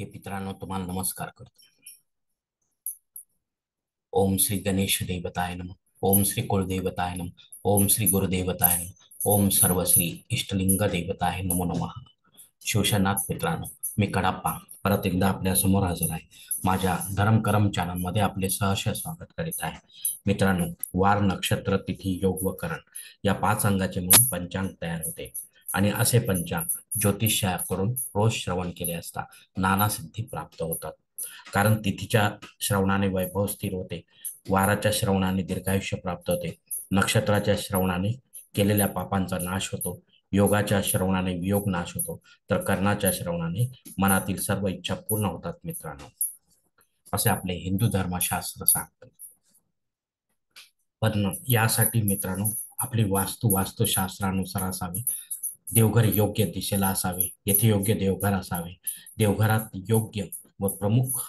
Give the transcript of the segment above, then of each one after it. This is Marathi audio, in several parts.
हे मित्रांनो तुम्हाला नमस्कार करतो ओम श्री गणेश देवताय नम ओम श्री कुळदेवताय नम ओम श्री गुरुदेवताय नम ओम सर्व श्री इष्टलिंग देवताय नमो नम शिवशनाथ मित्रांनो मी कडाप्पा परत एकदा आपल्या समोर हजर आहे माझ्या धर्म करम मध्ये आपले सहर्ष स्वागत करीत आहे मित्रांनो वार नक्षत्र तिथी योग व करण या पाच अंगाचे म्हणून पंचांग तयार होते आणि असे पंचांग करून रोज श्रवण केले असता नाना सिद्धी प्राप्त होतात कारण तिथीच्या श्रवणाने वैभव स्थिर होते वाराच्या श्रवणाने दीर्घायुष्य प्राप्त होते नक्षत्राच्या श्रवणाने केलेल्या पापांचा नाश होतो योगाच्या श्रवणाने वियोग नाश होतो तर कर्णाच्या श्रवणाने मनातील सर्व इच्छा पूर्ण होतात मित्रांनो असे आपले हिंदू धर्मशास्त्र सांगतात पण यासाठी मित्रांनो आपली वास्तू वास्तुशास्त्रानुसार असावी देवघर योग्य दिशेला असावे येथे योग्य देवघर असावे देवघरात योग्य व प्रमुख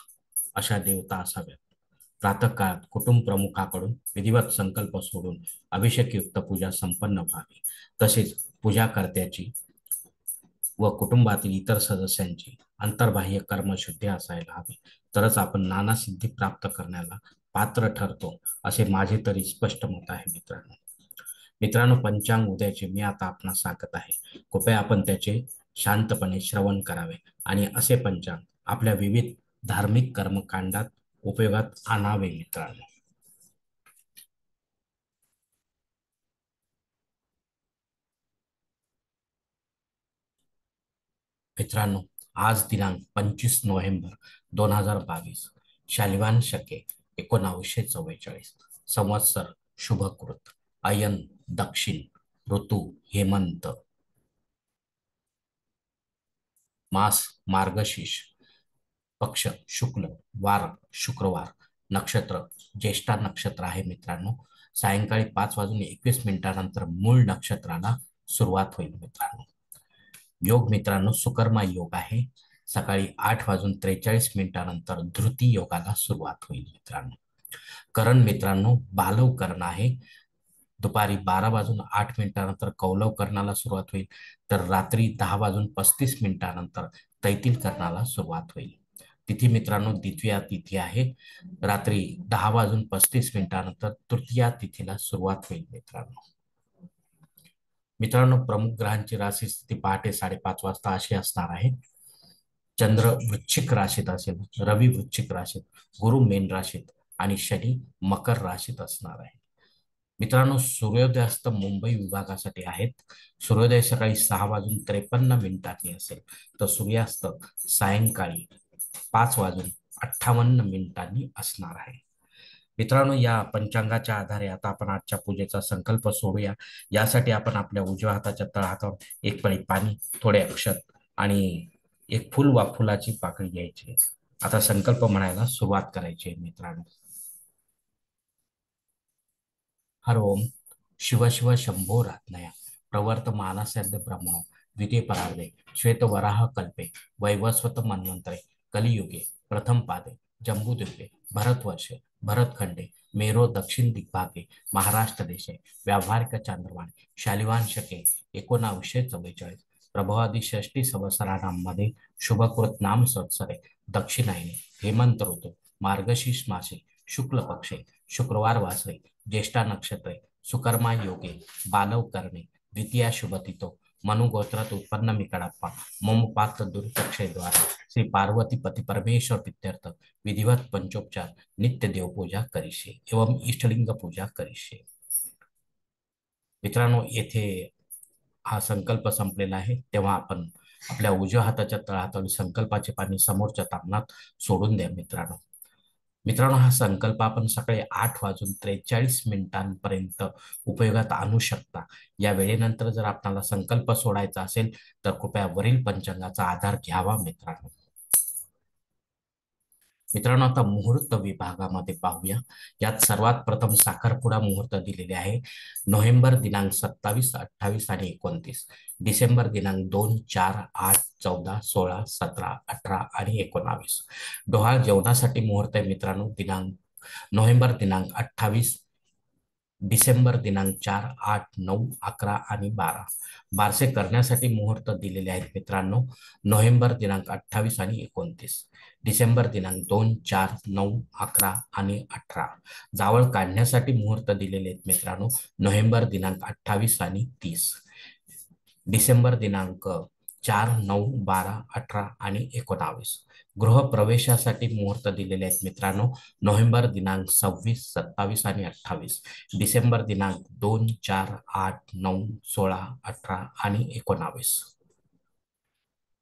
अशा देवता असाव्यात काळात कुटुंब प्रमुखाकडून विधिवत संकल्प सोडून अभिषेक युक्त पूजा संपन्न व्हावी तसेच पूजाकर्त्याची व कुटुंबातील इतर सदस्यांची अंतर्बाह्य कर्मशुद्धी असायला हवे तरच आपण नाना सिद्धी प्राप्त करण्याला पात्र ठरतो असे माझे तरी स्पष्ट मत आहे मित्रांनो मित्रांनो पंचांग उद्याचे मी आता आपण सांगत आहे कृपया आपण त्याचे शांतपणे श्रवण करावे आणि असे पंचांग आपल्या विविध धार्मिक कर्मकांडात उपयोगात आणावे मित्रांनो मित्रांनो आज दिनांक पंचवीस नोव्हेंबर दोन हजार बावीस शालिवान शके एकोणावीसशे चव्वेचाळीस संवत्सर शुभकृत अयन दक्षिण ऋतु हेमंत मास मार्गशीर्ष पक्ष शुक्ल वार शुक्रवार नक्षत्र ज्येष्ठा नक्षत्र आहे मित्रांनो सायंकाळी पाच वाजून एकवीस मिनिटानंतर मूळ नक्षत्राला सुरुवात होईल मित्रांनो योग मित्रांनो सुकर्मा योग आहे सकाळी आठ वाजून त्रेचाळीस मिनिटानंतर धृती योगाला सुरुवात होईल मित्रांनो करण मित्रांनो बालव करण आहे दुपारी बारा वाजून आठ मिनिटानंतर कौलव करण्याला सुरुवात होईल तर रात्री दहा वाजून पस्तीस मिनिटानंतर तैतील करण्याला सुरुवात होईल तिथी मित्रांनो द्वितीया तिथी आहे रात्री दहा वाजून पस्तीस मिनिटानंतर तृतीया तिथीला सुरुवात होईल मित्रांनो मित्रांनो प्रमुख ग्रहांची राशी स्थिती पहाटे साडेपाच वाजता अशी असणार आहे चंद्र वृश्चिक राशीत असेल रवी वृश्चिक राशीत गुरु मेन राशीत आणि शनी मकर राशीत असणार आहे मित्रांनो सूर्योदयास्त मुंबई विभागासाठी आहेत सूर्योदय सकाळी सहा वाजून त्रेपन्न मिनिटांनी असेल तर सूर्यास्त सायंकाळी पाच वाजून अठ्ठावन्न मिनिटांनी असणार आहे मित्रांनो या पंचांगाच्या आधारे आता आपण आजच्या पूजेचा संकल्प सोडूया यासाठी आपण आपल्या उजव्या हाताच्या तळहातावर एक पळी पाणी थोडे अक्षत आणि एक फुल वा फुलाची पाकळी घ्यायची आता संकल्प म्हणायला सुरुवात करायची मित्रांनो हर ओम शिव शंभो रत्नया प्रवर्त मानस्यद्ध ब्रह्मो द्वितीय परार्धे वराह कल्पे वैवस्वत मन्वंतरे कलियुगे प्रथम पादे जम्बूद्वीपे भरतवर्षे भरतखंडे मेरो दक्षिण दिग्भागे महाराष्ट्र देशे व्यावहारिक चांद्रमान शालिवान शके एकोणावीसशे चव्वेचाळीस प्रभावादी षष्टी संवत्सरानामध्ये शुभकृत नाम सत्सरे दक्षिणायने हेमंत ऋतू मार्गशीर्ष मासे शुक्ल पक्षे शुक्रवार वासरे ज्येष्ठा नक्षत्रे सुकर्मा योगे बालव करणे द्वितीया शुभतितो मनुगोत्रात उत्पन्न मी कडाप्पा मम पात्र श्री पार्वती पती परमेश्वर पित्यर्थ विधिवत पंचोपचार नित्य देव पूजा करीशे एवं इष्टलिंग पूजा करीशे मित्रांनो येथे हा संकल्प संपलेला आहे तेव्हा आपण आपल्या उजव्या हाताच्या तळातळी संकल्पाचे पाणी समोरच्या तापनात सोडून द्या मित्रांनो मित्रांनो हा संकल्प आपण सकाळी आठ वाजून त्रेचाळीस मिनिटांपर्यंत उपयोगात आणू शकता या वेळेनंतर जर आपल्याला संकल्प सोडायचा असेल तर कृपया वरील पंचांगाचा आधार घ्यावा मित्रांनो मित्रांनो आता मुहूर्त विभागामध्ये पाहूया यात सर्वात प्रथम साखरपुडा मुहूर्त दिलेले आहे नोव्हेंबर दिनांक सत्तावीस अठ्ठावीस आणि एकोणतीस डिसेंबर दिनांक दोन चार आठ चौदा सोळा सतरा अठरा आणि एकोणावीस डोहा जेवणासाठी मुहूर्त आहे मित्रांनो दिनांक नोव्हेंबर दिनांक अठ्ठावीस डिसेंबर दिनांक चार आठ नऊ अकरा आणि बारा बारसे करण्यासाठी मुहूर्त दिलेले आहेत मित्रांनो नोव्हेंबर दिनांक अठ्ठावीस आणि एकोणतीस डिसेंबर दिनांक दोन चार नऊ अकरा आणि अठरा जावळ काढण्यासाठी मुहूर्त दिलेले आहेत मित्रांनो नोव्हेंबर दिनांक अठ्ठावीस आणि तीस डिसेंबर दिनांक चार नऊ बारा अठरा आणि एकोणावीस गृहप्रवेशासाठी मुहूर्त दिलेले आहेत मित्रांनो नोव्हेंबर दिनांक सव्वीस सत्तावीस आणि अठ्ठावीस डिसेंबर दिनांक दोन चार आठ नऊ सोळा अठरा आणि एकोणावीस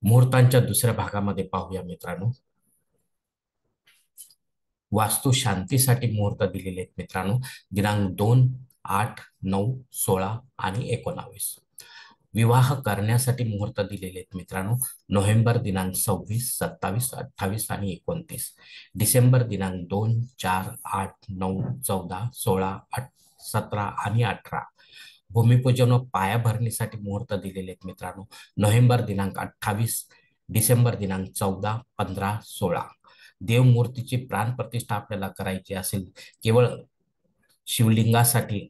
मुहूर्तांच्या दुसऱ्या भागामध्ये पाहूया मित्रांनो वास्तू शांतीसाठी मुहूर्त दिलेले आहेत मित्रांनो दिनांक दोन आठ नऊ सोळा आणि एकोणावीस विवाह करण्यासाठी मुहूर्त दिलेले आहेत मित्रांनो नोव्हेंबर दिनांक सव्वीस सत्तावीस अठ्ठावीस आणि एकोणतीस डिसेंबर दिनांक दोन चार आठ नऊ चौदा सोळा सतरा आणि अठरा भूमिपूजन व पायाभरणीसाठी मुहूर्त दिलेले आहेत मित्रांनो नोव्हेंबर दिनांक अठ्ठावीस डिसेंबर दिनांक चौदा पंधरा सोळा देवमूर्तीची प्रतिष्ठा आपल्याला करायची असेल केवळ शिवलिंगासाठी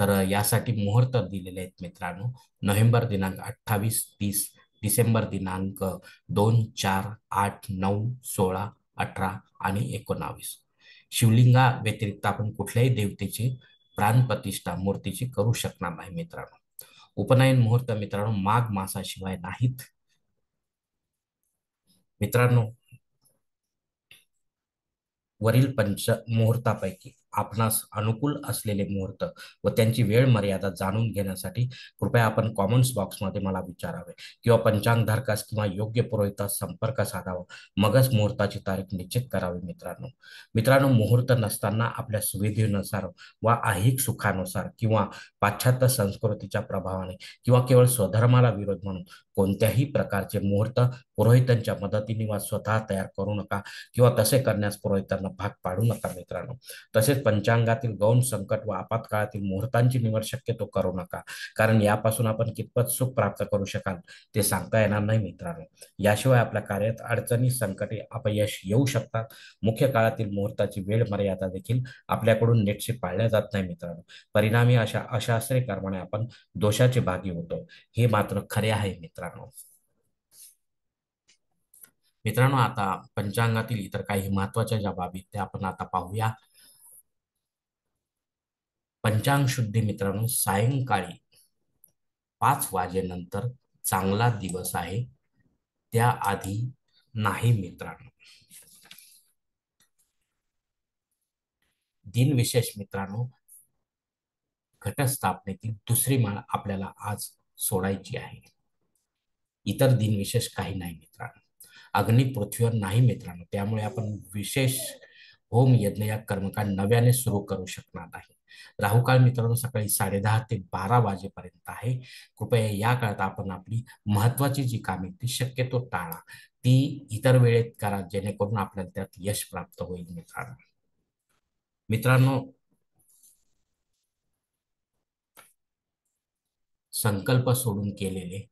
तर यासाठी मुहूर्त दिलेले आहेत मित्रांनो नोव्हेंबर दिनांक अठ्ठावीस तीस डिसेंबर दिनांक दोन चार आठ नऊ सोळा अठरा आणि एकोणावीस शिवलिंगा व्यतिरिक्त आपण कुठल्याही देवतेची प्राणप्रतिष्ठा मूर्तीची करू शकणार नाही मित्रांनो उपनयन मुहूर्त मित्रांनो माघ मासाशिवाय नाहीत मित्रांनो वरील पंच मुहूर्तापैकी आपणास अनुकूल असलेले मुहूर्त व त्यांची वेळ मर्यादा जाणून घेण्यासाठी कृपया आपण कॉमेंट्स बॉक्समध्ये मला विचारावे किंवा पंचांग धारकास किंवा योग्य पुरोहितास संपर्क साधावा मगच मुहूर्ताची तारीख निश्चित करावी मित्रांनो मित्रांनो मुहूर्त नसताना आपल्या सुविधेनुसार वा आहिक सुखानुसार किंवा पाश्चात्य संस्कृतीच्या प्रभावाने किंवा केवळ स्वधर्माला विरोध म्हणून कोणत्याही प्रकारचे मुहूर्त पुरोहितांच्या मदतीने वा स्वतः तयार करू नका किंवा तसे करण्यास पुरोहितांना भाग पाडू नका मित्रांनो तसेच पंचांगातील गौण संकट व आपत्काळातील मुहूर्तांची निवड शक्यतो करू नका कारण यापासून आपण कितपत सुख प्राप्त करू शकाल ते सांगता येणार नाही मित्रांनो याशिवाय आपल्या कार्यात अडचणी संकटे अपयश येऊ शकतात मुख्य काळातील मुहूर्ताची वेळ मर्यादा देखील आपल्याकडून नेटशी पाळल्या जात नाही मित्रांनो परिणामी अशा अशास्त्रीय कर्माने आपण दोषाचे भागी होतो हे मात्र खरे आहे मित्रांनो मित्रांनो आता पंचांगातील इतर काही महत्वाच्या ज्या बाबी त्या आपण आता पाहूया पंचांग शुद्धी मित्रांनो सायंकाळी पाच वाजेनंतर चांगला दिवस आहे त्याआधी नाही मित्रांनो दिन विशेष मित्रांनो घटस्थापनेतील दुसरी माळ आपल्याला आज सोडायची आहे इतर दिन विशेष काही नाही मित्रांनो अग्नी पृथ्वीवर नाही मित्रांनो त्यामुळे आपण विशेष होम यज्ञ या कर्मकांड नव्याने सुरू करू शकणार नाही राहुकाळ मित्रांनो सकाळी साडे दहा ते बारा वाजेपर्यंत आहे कृपया या काळात आपण आपली महत्वाची जी कामे ती शक्यतो टाळा ती इतर वेळेत करा जेणेकरून आपल्याला त्यात यश प्राप्त होईल मित्रांनो मित्रांनो संकल्प सोडून केलेले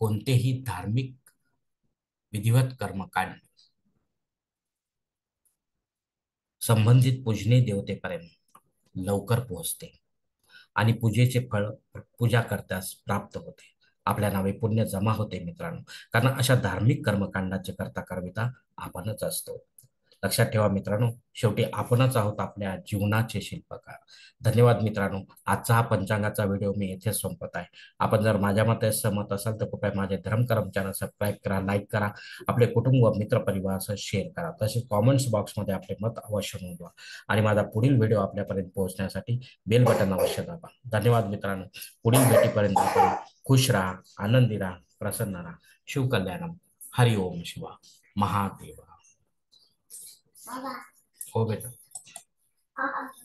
कोणतेही धार्मिक विधिवत कर्मकांड संबंधित पूजने देवतेपर्यंत लवकर पोहोचते आणि पूजेचे फळ पूजा करताच प्राप्त होते आपल्या नावे पुण्य जमा होते मित्रांनो कारण अशा धार्मिक कर्मकांडाचे करता करविता आपणच असतो लक्षात ठेवा मित्रांनो शेवटी आपणच आहोत आपल्या जीवनाचे शिल्पकार धन्यवाद मित्रांनो आजचा हा पंचांगाचा व्हिडिओ मी येथेच संपत आहे आपण जर माझ्या मते सहमत असाल तर कृपया माझे धर्मकर्म चॅनल सबस्क्राईब करा लाईक करा आपले कुटुंब व मित्रपरिवारासह शेअर करा तसेच कॉमेंट्स बॉक्समध्ये आपले मत अवश्य नोंदवा आणि माझा पुढील व्हिडिओ आपल्यापर्यंत पोहोचण्यासाठी बेल बटन अवश्य दाबा धन्यवाद मित्रांनो पुढील भेटीपर्यंत खुश राहा आनंदी राहा प्रसन्न राहा शिवकल्याणम हरिओम शिवा महादेवा 爸爸。我给他。啊啊。